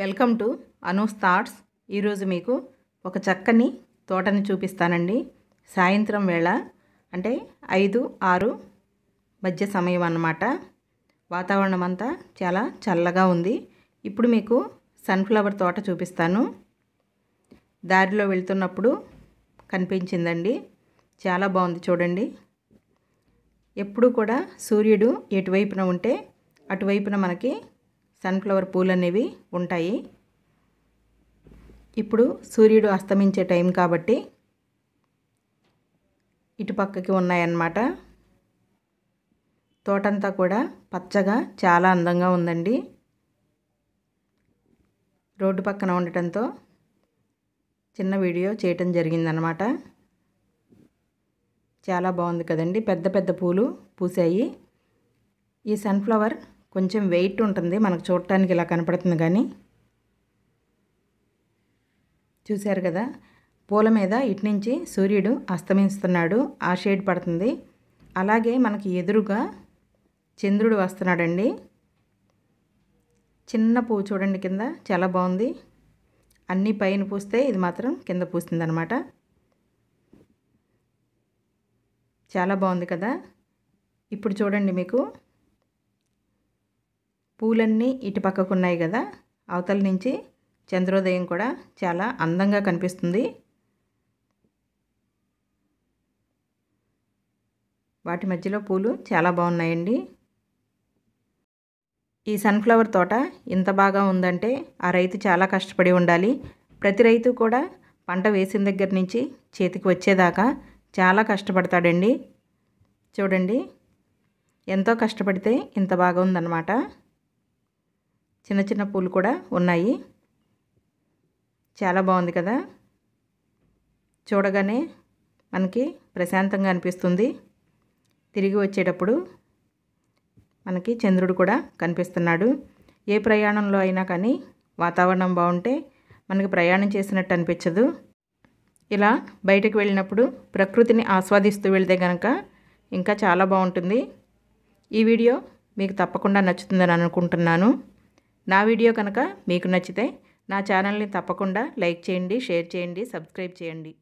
welcome to Anu's thoughts ఈరోజు మీకు ఒక చక్కని తోటని చూపిస్తానండి సాయంత్రం వేళ అంటే ఐదు ఆరు మధ్య సమయం అన్నమాట వాతావరణం అంతా చాలా చల్లగా ఉంది ఇప్పుడు మీకు సన్ఫ్లవర్ తోట చూపిస్తాను దారిలో వెళ్తున్నప్పుడు కనిపించిందండి చాలా బాగుంది చూడండి ఎప్పుడు కూడా సూర్యుడు ఎటువైపున ఉంటే అటువైపున మనకి సన్ఫ్లవర్ పూలు అనేవి ఉంటాయి ఇప్పుడు సూర్యుడు అస్తమించే టైం కాబట్టి ఇటు పక్కకి ఉన్నాయన్నమాట తోటంతా కూడా పచ్చగా చాలా అందంగా ఉందండి రోడ్డు పక్కన ఉండటంతో చిన్న వీడియో చేయటం జరిగిందనమాట చాలా బాగుంది కదండి పెద్ద పెద్ద పూలు పూసాయి ఈ సన్ఫ్లవర్ కొంచెం వెయిట్ ఉంటుంది మనకు చూడటానికి ఇలా కనపడుతుంది కానీ చూశారు కదా పూల మీద ఇటు నుంచి సూర్యుడు అస్తమిస్తున్నాడు ఆ షేడ్ పడుతుంది అలాగే మనకి ఎదురుగా చంద్రుడు వస్తున్నాడండి చిన్న పువ్వు చూడండి కింద చాలా బాగుంది అన్నీ పైన పూస్తే ఇది మాత్రం కింద పూస్తుంది అనమాట చాలా బాగుంది కదా ఇప్పుడు చూడండి మీకు పూలన్నీ ఇటు పక్కకున్నాయి కదా అవతల నుంచి చంద్రోదయం కూడా చాలా అందంగా కనిపిస్తుంది వాటి మధ్యలో పూలు చాలా బాగున్నాయండి ఈ సన్ఫ్లవర్ తోట ఇంత బాగా ఉందంటే ఆ రైతు చాలా కష్టపడి ఉండాలి ప్రతి రైతు కూడా పంట వేసిన దగ్గర నుంచి చేతికి వచ్చేదాకా చాలా కష్టపడతాడండి చూడండి ఎంతో కష్టపడితే ఇంత బాగా ఉందన్నమాట చిన్న చిన్న పూలు కూడా ఉన్నాయి చాలా బాగుంది కదా చూడగానే మనకి ప్రశాంతంగా అనిపిస్తుంది తిరిగి వచ్చేటప్పుడు మనకి చంద్రుడు కూడా కనిపిస్తున్నాడు ఏ ప్రయాణంలో అయినా కానీ వాతావరణం బాగుంటే మనకి ప్రయాణం చేసినట్టు అనిపించదు ఇలా బయటకు వెళ్ళినప్పుడు ప్రకృతిని ఆస్వాదిస్తూ వెళ్తే కనుక ఇంకా చాలా బాగుంటుంది ఈ వీడియో మీకు తప్పకుండా నచ్చుతుందని అనుకుంటున్నాను నా వీడియో కనుక మీకు నచ్చితే నా ఛానల్ని తప్పకుండా లైక్ చేయండి షేర్ చేయండి సబ్స్క్రైబ్ చేయండి